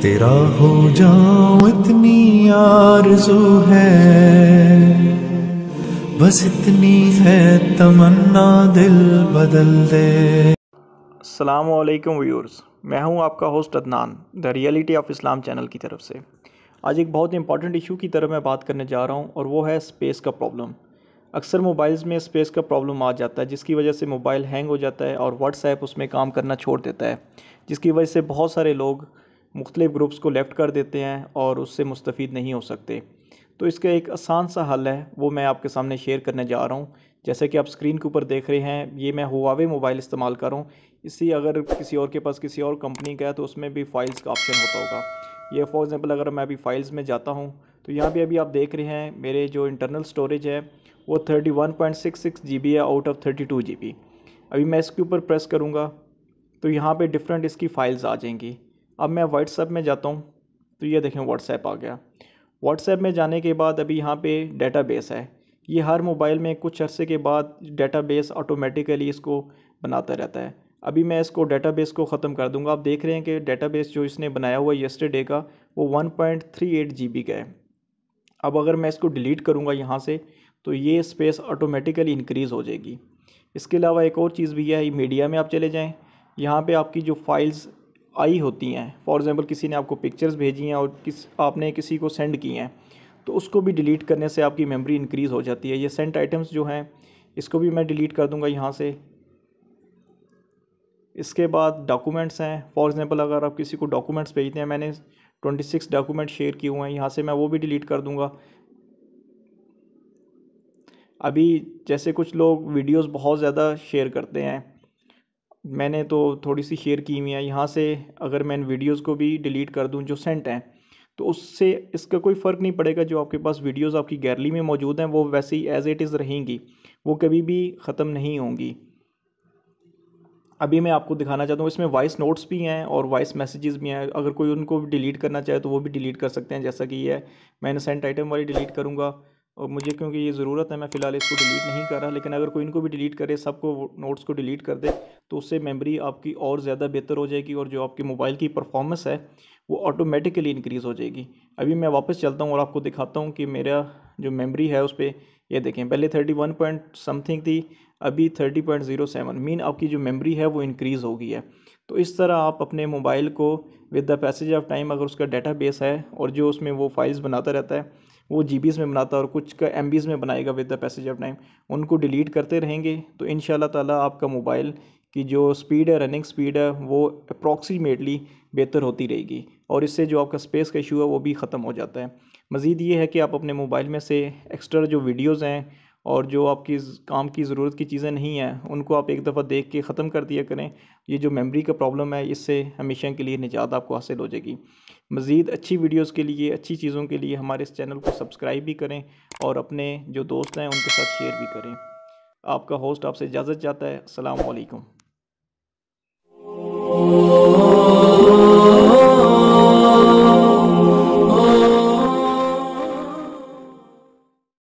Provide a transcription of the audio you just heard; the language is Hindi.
तेरा हो जाऊं इतनी आरज़ू है बस इतनी है तमन्ना दिल बदल दे असलकम व्यूअर्स मैं हूं आपका host Adnan the reality of Islam channel की तरफ से आज एक बहुत इंपॉर्टेंट इशू की तरफ मैं बात करने जा रहा हूं और वो है स्पेस का प्रॉब्लम अक्सर मोबाइल्स में स्पेस का प्रॉब्लम आ जाता है जिसकी वजह से मोबाइल हैंग हो जाता है और व्हाट्सएप उसमें काम करना छोड़ देता है जिसकी वजह से बहुत सारे लोग मुख्तलिफ़ ग्रुप्स को लेफ़्ट कर देते हैं और उससे मुस्तफ़ नहीं हो सकते तो इसका एक आसान सा हल है वो मैं आपके सामने शेयर करने जा रहा हूँ जैसे कि आप स्क्रीन के ऊपर देख रहे हैं ये मैं हुआवे मोबाइल इस्तेमाल कर रहा हूँ इसी अगर किसी और के पास किसी और कंपनी का है तो उसमें भी फ़ाइल्स का ऑप्शन होता होगा ये फॉर एग्ज़ाम्पल अगर मैं अभी फ़ाइल्स में जाता हूँ तो यहाँ भी अभी आप देख रहे हैं मेरे जो इंटरनल स्टोरेज है वो thirty one point six six G B है out of thirty two G B अभी मैं इसके ऊपर प्रेस करूँगा तो यहाँ पर डिफरेंट इसकी फ़ाइल्स आ जाएंगी अब मैं व्हाट्सएप में जाता हूँ तो ये देखें व्हाट्सएप आ गया व्हाट्सएप में जाने के बाद अभी यहाँ पे डेटाबेस है ये हर मोबाइल में कुछ अर्से के बाद डेटाबेस ऑटोमेटिकली इसको बनाता रहता है अभी मैं इसको डेटाबेस को ख़त्म कर दूंगा आप देख रहे हैं कि डेटाबेस जो इसने बनाया हुआ है येस्टरडे का वो 1.38 बी का है अब अगर मैं इसको डिलीट करूँगा यहाँ से तो ये स्पेस ऑटोमेटिकली इंक्रीज़ हो जाएगी इसके अलावा एक और चीज़ भी है मीडिया में आप चले जाएँ यहाँ पर आपकी जो फाइल्स आई होती हैं फॉर एग्ज़ाम्पल किसी ने आपको पिक्चर्स भेजी हैं और किस आपने किसी को सेंड की हैं तो उसको भी डिलीट करने से आपकी मेमोरी इंक्रीज़ हो जाती है ये सेंट आइटम्स जो हैं इसको भी मैं डिलीट कर दूँगा यहाँ से इसके बाद डॉक्यूमेंट्स हैं फॉर एग्ज़ाम्पल अगर आप किसी को डॉक्यूमेंट्स भेजते हैं मैंने ट्वेंटी सिक्स डॉक्यूमेंट शेयर किए हुए हैं यहाँ से मैं वो भी डिलीट कर दूँगा अभी जैसे कुछ लोग वीडियोज़ बहुत ज़्यादा शेयर करते हैं मैंने तो थोड़ी सी शेयर की हुई हैं यहाँ से अगर मैं इन वीडियोज़ को भी डिलीट कर दूँ जो सेंट हैं तो उससे इसका कोई फ़र्क नहीं पड़ेगा जो आपके पास वीडियोज़ आपकी गैलरी में मौजूद हैं वो वैसे ही एज़ इट इज़ रहेंगी वो कभी भी ख़त्म नहीं होंगी अभी मैं आपको दिखाना चाहता हूँ इसमें वॉइस नोट्स भी हैं और वॉइस मैसेजेस भी हैं अगर कोई उनको डिलीट करना चाहे तो वो भी डिलीट कर सकते हैं जैसा कि ये है मैंने सेंट आइटम वाली डिलीट करूँगा और मुझे क्योंकि ये ज़रूरत है मैं फ़िलहाल इसको डिलीट नहीं कर रहा लेकिन अगर कोई इनको भी डिलीट करे सबको नोट्स को डिलीट कर दे तो उससे मेमोरी आपकी और ज़्यादा बेहतर हो जाएगी और जो आपके मोबाइल की परफॉर्मेंस है वो ऑटोमेटिकली इंक्रीज़ हो जाएगी अभी मैं वापस चलता हूँ और आपको दिखाता हूँ कि मेरा जो मेमरी है उस पर यह देखें पहले थर्टी वन पॉइंट समथिंग थी अभी thirty point zero seven mean आपकी जो मेमोरी है वो इंक्रीज़ हो गई है तो इस तरह आप अपने मोबाइल को with the passage of time अगर उसका डाटा बेस है और जो उसमें वो फाइल्स बनाता रहता है वो जी में बनाता है और कुछ का एम में बनाएगा with the passage of time उनको डिलीट करते रहेंगे तो इन ताला आपका मोबाइल की जो स्पीड है रनिंग स्पीड है वो अप्रॉक्सीमेटली बेहतर होती रहेगी और इससे जो आपका स्पेस का इशू है वो भी ख़त्म हो जाता है मज़ीद ये है कि आप अपने मोबाइल में से एक्स्ट्रा जो वीडियोज़ हैं और जो आपकी काम की ज़रूरत की चीज़ें नहीं हैं उनको आप एक दफ़ा देख के ख़त्म कर दिया करें ये जो मेमोरी का प्रॉब्लम है इससे हमेशा के लिए निजात आपको हासिल हो जाएगी मज़ीद अच्छी वीडियोस के लिए अच्छी चीज़ों के लिए हमारे इस चैनल को सब्सक्राइब भी करें और अपने जो दोस्त हैं उनके साथ शेयर भी करें आपका होस्ट आपसे इजाज़त चाहता है अल्लाम